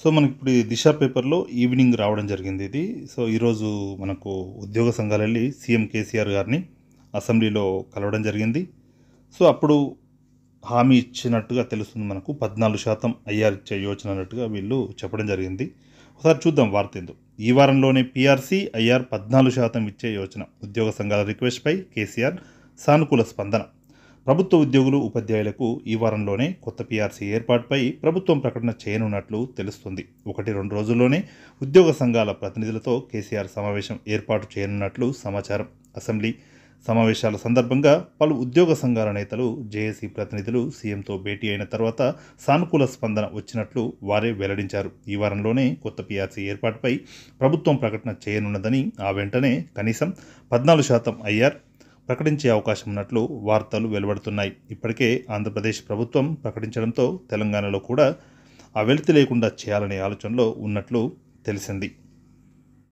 so మనకి ఇప్పుడు దిశ పేపర్లో ఈవినింగ్ రావడం జరిగింది ఇది సో ఈరోజు మనకు ఉద్యోగ సంఘాలు వెళ్ళి సీఎం కేసీఆర్ గారిని అసెంబ్లీలో కలవడం జరిగింది సో అప్పుడు హామీ ఇచ్చినట్టుగా తెలుస్తుంది మనకు పద్నాలుగు శాతం ఐఆర్ ఇచ్చే యోచన అన్నట్టుగా వీళ్ళు చెప్పడం జరిగింది ఒకసారి చూద్దాం వార్త ఏందో ఈ వారంలోనే పీఆర్సీ ఐఆర్ పద్నాలుగు శాతం ఇచ్చే యోచన ఉద్యోగ సంఘాల రిక్వెస్ట్పై కేసీఆర్ సానుకూల స్పందన ప్రభుత్వ ఉద్యోగులు ఉపాధ్యాయులకు ఈ వారంలోనే కొత్త పీఆర్సీ ఏర్పాటుపై ప్రభుత్వం ప్రకటన చేయనున్నట్లు తెలుస్తుంది ఒకటి రెండు రోజుల్లోనే ఉద్యోగ సంఘాల ప్రతినిధులతో కేసీఆర్ సమావేశం ఏర్పాటు చేయనున్నట్లు సమాచారం అసెంబ్లీ సమావేశాల సందర్భంగా పలు ఉద్యోగ సంఘాల నేతలు జేఏసీ ప్రతినిధులు సీఎంతో భేటీ అయిన తర్వాత సానుకూల స్పందన వచ్చినట్లు వారే వెల్లడించారు ఈ వారంలోనే కొత్త పీఆర్సీ ఏర్పాటుపై ప్రభుత్వం ప్రకటన చేయనున్నదని ఆ వెంటనే కనీసం పద్నాలుగు శాతం ఐఆర్ ప్రకటించే అవకాశం ఉన్నట్లు వార్తలు వెలువడుతున్నాయి ఇప్పటికే ఆంధ్రప్రదేశ్ ప్రభుత్వం ప్రకటించడంతో తెలంగాణలో కూడా అవెలితి లేకుండా చేయాలనే ఆలోచనలో ఉన్నట్లు తెలిసింది